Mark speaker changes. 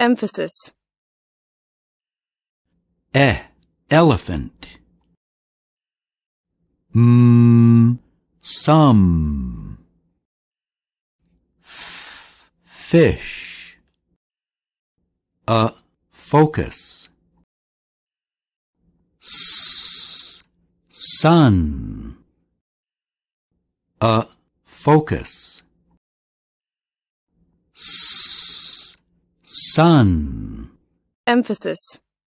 Speaker 1: Emphasis.
Speaker 2: E.
Speaker 3: Elephant.
Speaker 2: M. Some.
Speaker 4: F, fish. A. Focus. S. Sun. A. Focus.
Speaker 5: Sun.
Speaker 6: Emphasis.